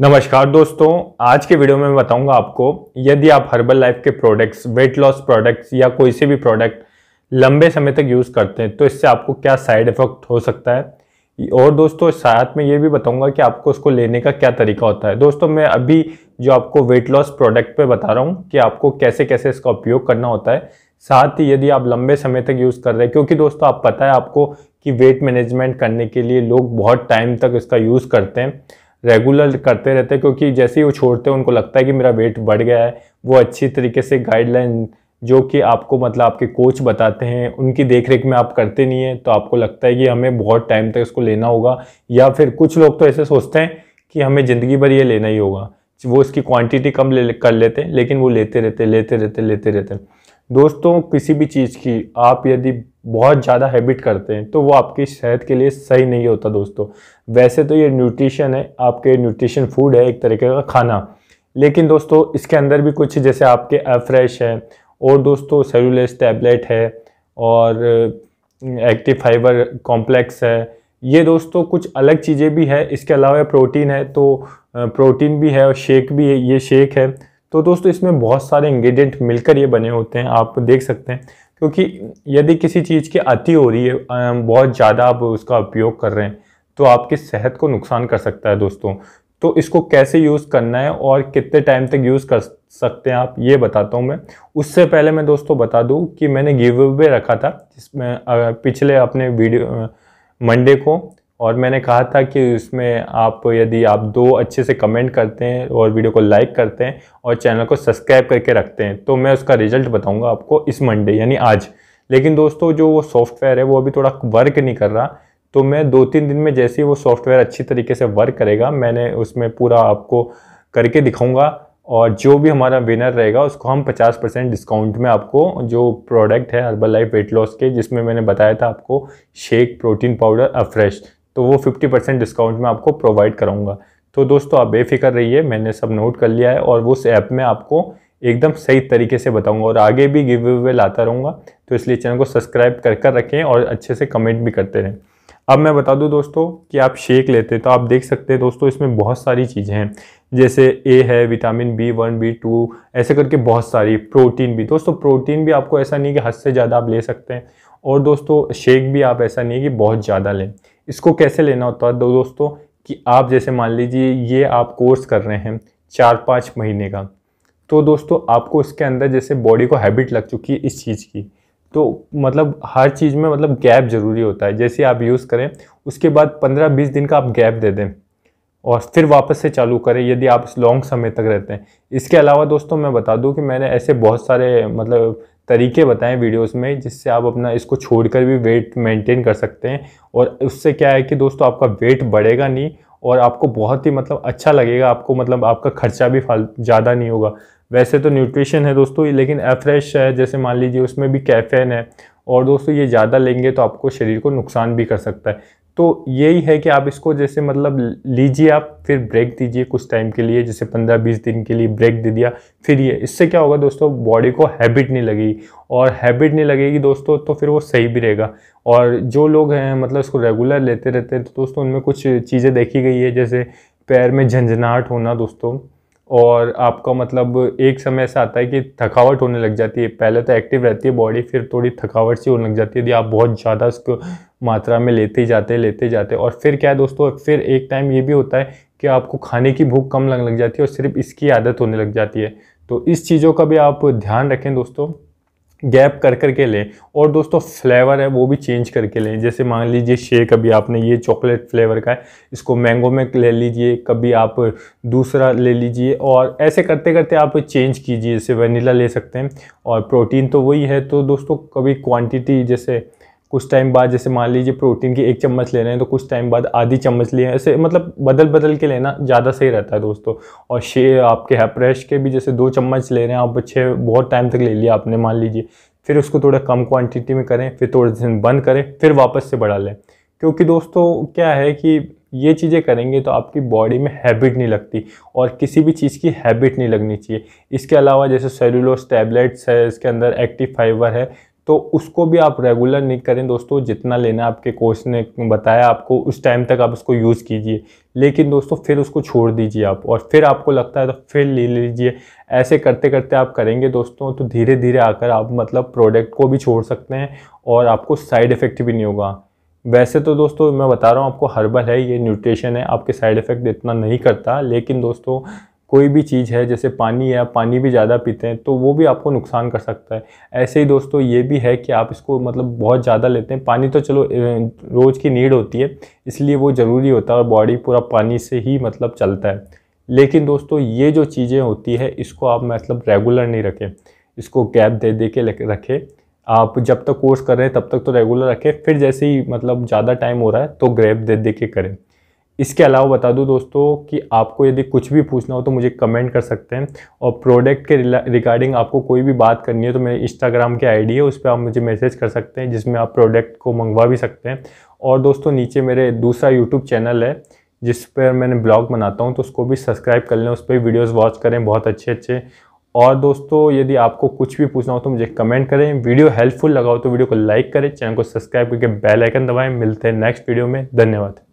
नमस्कार दोस्तों आज के वीडियो में मैं बताऊंगा आपको यदि आप हर्बल लाइफ के प्रोडक्ट्स वेट लॉस प्रोडक्ट्स या कोई से भी प्रोडक्ट लंबे समय तक यूज़ करते हैं तो इससे आपको क्या साइड इफेक्ट हो सकता है और दोस्तों साथ में ये भी बताऊंगा कि आपको उसको लेने का क्या तरीका होता है दोस्तों मैं अभी जो आपको वेट लॉस प्रोडक्ट पर बता रहा हूँ कि आपको कैसे कैसे इसका उपयोग करना होता है साथ ही यदि आप लंबे समय तक यूज़ कर रहे हैं क्योंकि दोस्तों आप पता है आपको कि वेट मैनेजमेंट करने के लिए लोग बहुत टाइम तक इसका यूज़ करते हैं रेगुलर करते रहते हैं क्योंकि जैसे ही वो छोड़ते हैं उनको लगता है कि मेरा वेट बढ़ गया है वो अच्छी तरीके से गाइडलाइन जो कि आपको मतलब आपके कोच बताते हैं उनकी देख रेख में आप करते नहीं हैं तो आपको लगता है कि हमें बहुत टाइम तक इसको लेना होगा या फिर कुछ लोग तो ऐसे सोचते हैं कि हमें ज़िंदगी भर ये लेना ही होगा वो इसकी क्वांटिटी कम ले कर लेते हैं लेकिन वो लेते रहते लेते रहते लेते रहते दोस्तों किसी भी चीज़ की आप यदि बहुत ज़्यादा हैबिट करते हैं तो वो आपकी सेहत के लिए सही नहीं होता दोस्तों वैसे तो ये न्यूट्रिशन है आपके न्यूट्रिशन फूड है एक तरीके का खाना लेकिन दोस्तों इसके अंदर भी कुछ जैसे आपके एफ्रेश है और दोस्तों सेलुलस टैबलेट है और एक्टिव फाइबर कॉम्प्लेक्स है ये दोस्तों कुछ अलग चीज़ें भी है इसके अलावा प्रोटीन है तो प्रोटीन भी है और शेक भी है ये शेक है तो दोस्तों इसमें बहुत सारे इंग्रेडिएंट मिलकर ये बने होते हैं आप देख सकते हैं क्योंकि यदि किसी चीज़ की अति हो रही है बहुत ज़्यादा आप उसका उपयोग कर रहे हैं तो आपकी सेहत को नुकसान कर सकता है दोस्तों तो इसको कैसे यूज़ करना है और कितने टाइम तक यूज़ कर सकते हैं आप ये बताता हूँ मैं उससे पहले मैं दोस्तों बता दूँ कि मैंने गिव अवे रखा था जिसमें पिछले अपने वीडियो मंडे को और मैंने कहा था कि उसमें आप यदि आप दो अच्छे से कमेंट करते हैं और वीडियो को लाइक करते हैं और चैनल को सब्सक्राइब करके रखते हैं तो मैं उसका रिजल्ट बताऊंगा आपको इस मंडे यानी आज लेकिन दोस्तों जो वो सॉफ्टवेयर है वो अभी थोड़ा वर्क नहीं कर रहा तो मैं दो तीन दिन में जैसे ही वो सॉफ्टवेयर अच्छी तरीके से वर्क करेगा मैंने उसमें पूरा आपको करके दिखाऊँगा और जो भी हमारा विनर रहेगा उसको हम 50 परसेंट डिस्काउंट में आपको जो प्रोडक्ट है हर्बल लाइफ वेट लॉस के जिसमें मैंने बताया था आपको शेक प्रोटीन पाउडर अफ्रेश तो वो 50 परसेंट डिस्काउंट में आपको प्रोवाइड कराऊंगा तो दोस्तों आप बेफिक्र रहिए मैंने सब नोट कर लिया है और उस ऐप में आपको एकदम सही तरीके से बताऊंगा और आगे भी गिव वे लाता रहूँगा तो इसलिए चैनल को सब्सक्राइब कर कर रखें और अच्छे से कमेंट भी करते रहें अब मैं बता दूं दोस्तों कि आप शेक लेते हैं तो आप देख सकते हैं दोस्तों इसमें बहुत सारी चीज़ें हैं जैसे ए है vitamin B one B two ऐसे करके बहुत सारी प्रोटीन भी दोस्तों प्रोटीन भी आपको ऐसा नहीं कि हद से ज़्यादा आप ले सकते हैं और दोस्तों शेक भी आप ऐसा नहीं कि बहुत ज़्यादा लें इसको कैसे लेना होता है दो दोस्तों कि आप जैसे मान लीजिए ये आप कोर्स कर रहे हैं चार पाँच महीने का तो दोस्तों आपको इसके अंदर जैसे बॉडी को हैबिट लग चुकी है इस चीज़ की तो मतलब हर चीज़ में मतलब गैप ज़रूरी होता है जैसे आप यूज़ करें उसके बाद पंद्रह बीस दिन का आप गैप दे दें और फिर वापस से चालू करें यदि आप लॉन्ग समय तक रहते हैं इसके अलावा दोस्तों मैं बता दूं कि मैंने ऐसे बहुत सारे मतलब तरीके बताएं वीडियोस में जिससे आप अपना इसको छोड़कर भी वेट मेंटेन कर सकते हैं और उससे क्या है कि दोस्तों आपका वेट बढ़ेगा नहीं और आपको बहुत ही मतलब अच्छा लगेगा आपको मतलब आपका खर्चा भी ज़्यादा नहीं होगा वैसे तो न्यूट्रिशन है दोस्तों लेकिन एफ्रेश है जैसे मान लीजिए उसमें भी कैफेन है और दोस्तों ये ज़्यादा लेंगे तो आपको शरीर को नुकसान भी कर सकता है तो यही है कि आप इसको जैसे मतलब लीजिए आप फिर ब्रेक दीजिए कुछ टाइम के लिए जैसे पंद्रह बीस दिन के लिए ब्रेक दे दिया फिर ये इससे क्या होगा दोस्तों बॉडी को हैबिट नहीं लगेगी और हैबिट नहीं लगेगी दोस्तों तो फिर वो सही भी रहेगा और जो लोग हैं मतलब इसको रेगुलर लेते रहते हैं तो दोस्तों उनमें कुछ चीज़ें देखी गई है जैसे पैर में झंझनाहट होना दोस्तों और आपका मतलब एक समय ऐसा आता है कि थकावट होने लग जाती है पहले तो एक्टिव रहती है बॉडी फिर थोड़ी थकावट सी होने लग जाती है यदि आप बहुत ज़्यादा उसको मात्रा में लेते जाते लेते जाते और फिर क्या है दोस्तों फिर एक टाइम ये भी होता है कि आपको खाने की भूख कम लगने लग जाती है और सिर्फ इसकी आदत होने लग जाती है तो इस चीज़ों का भी आप ध्यान रखें दोस्तों गैप कर कर के लें और दोस्तों फ्लेवर है वो भी चेंज करके लें जैसे मान लीजिए शेक अभी आपने ये चॉकलेट फ्लेवर का है इसको मैंगो में ले लीजिए कभी आप दूसरा ले लीजिए और ऐसे करते करते आप चेंज कीजिए जैसे वनीला ले सकते हैं और प्रोटीन तो वही है तो दोस्तों कभी क्वांटिटी जैसे कुछ टाइम बाद जैसे मान लीजिए प्रोटीन की एक चम्मच ले रहे हैं तो कुछ टाइम बाद आधी चम्मच लिए ऐसे मतलब बदल बदल के लेना ज़्यादा सही रहता है दोस्तों और शे आपके हैप्रेश के भी जैसे दो चम्मच ले रहे हैं आप अच्छे बहुत टाइम तक ले लिया आपने मान लीजिए फिर उसको थोड़ा कम क्वान्टिटी में करें फिर थोड़े दिन बंद करें फिर वापस से बढ़ा लें क्योंकि दोस्तों क्या है कि ये चीज़ें करेंगे तो आपकी बॉडी में हैबिट नहीं लगती और किसी भी चीज़ की हैबिट नहीं लगनी चाहिए इसके अलावा जैसे सेलुलोस टैबलेट्स है इसके अंदर एक्टिव फाइबर है तो उसको भी आप रेगुलर नहीं करें दोस्तों जितना लेना आपके कोच ने बताया आपको उस टाइम तक आप उसको यूज़ कीजिए लेकिन दोस्तों फिर उसको छोड़ दीजिए आप और फिर आपको लगता है तो फिर ले लीजिए ऐसे करते करते आप करेंगे दोस्तों तो धीरे धीरे आकर आप मतलब प्रोडक्ट को भी छोड़ सकते हैं और आपको साइड इफ़ेक्ट भी नहीं होगा वैसे तो दोस्तों मैं बता रहा हूँ आपको हर्बल है ये न्यूट्रिशन है आपके साइड इफ़ेक्ट इतना नहीं करता लेकिन दोस्तों कोई भी चीज़ है जैसे पानी है आप पानी भी ज़्यादा पीते हैं तो वो भी आपको नुकसान कर सकता है ऐसे ही दोस्तों ये भी है कि आप इसको मतलब बहुत ज़्यादा लेते हैं पानी तो चलो रोज़ की नीड होती है इसलिए वो ज़रूरी होता है और बॉडी पूरा पानी से ही मतलब चलता है लेकिन दोस्तों ये जो चीज़ें होती है इसको आप मतलब रेगुलर नहीं रखें इसको गैप दे दे के रखें आप जब तक कोर्स कर रहे हैं तब तक तो रेगुलर रखें फिर जैसे ही मतलब ज़्यादा टाइम हो रहा है तो गैप दे दे के करें इसके अलावा बता दूं दोस्तों कि आपको यदि कुछ भी पूछना हो तो मुझे कमेंट कर सकते हैं और प्रोडक्ट के रिगार्डिंग आपको कोई भी बात करनी है तो मेरे इंस्टाग्राम की आईडी है उस पर आप मुझे मैसेज कर सकते हैं जिसमें आप प्रोडक्ट को मंगवा भी सकते हैं और दोस्तों नीचे मेरे दूसरा यूट्यूब चैनल है जिस पर मैंने ब्लॉग बनाता हूँ तो उसको भी सब्सक्राइब कर लें उस पर वीडियोज़ वॉच करें बहुत अच्छे अच्छे और दोस्तों यदि आपको कुछ भी पूछना हो तो मुझे कमेंट करें वीडियो हेल्पफुल लगा हो तो वीडियो को लाइक करें चैनल को सब्सक्राइब करके बेल आइकन दबाएं मिलते हैं नेक्स्ट वीडियो में धन्यवाद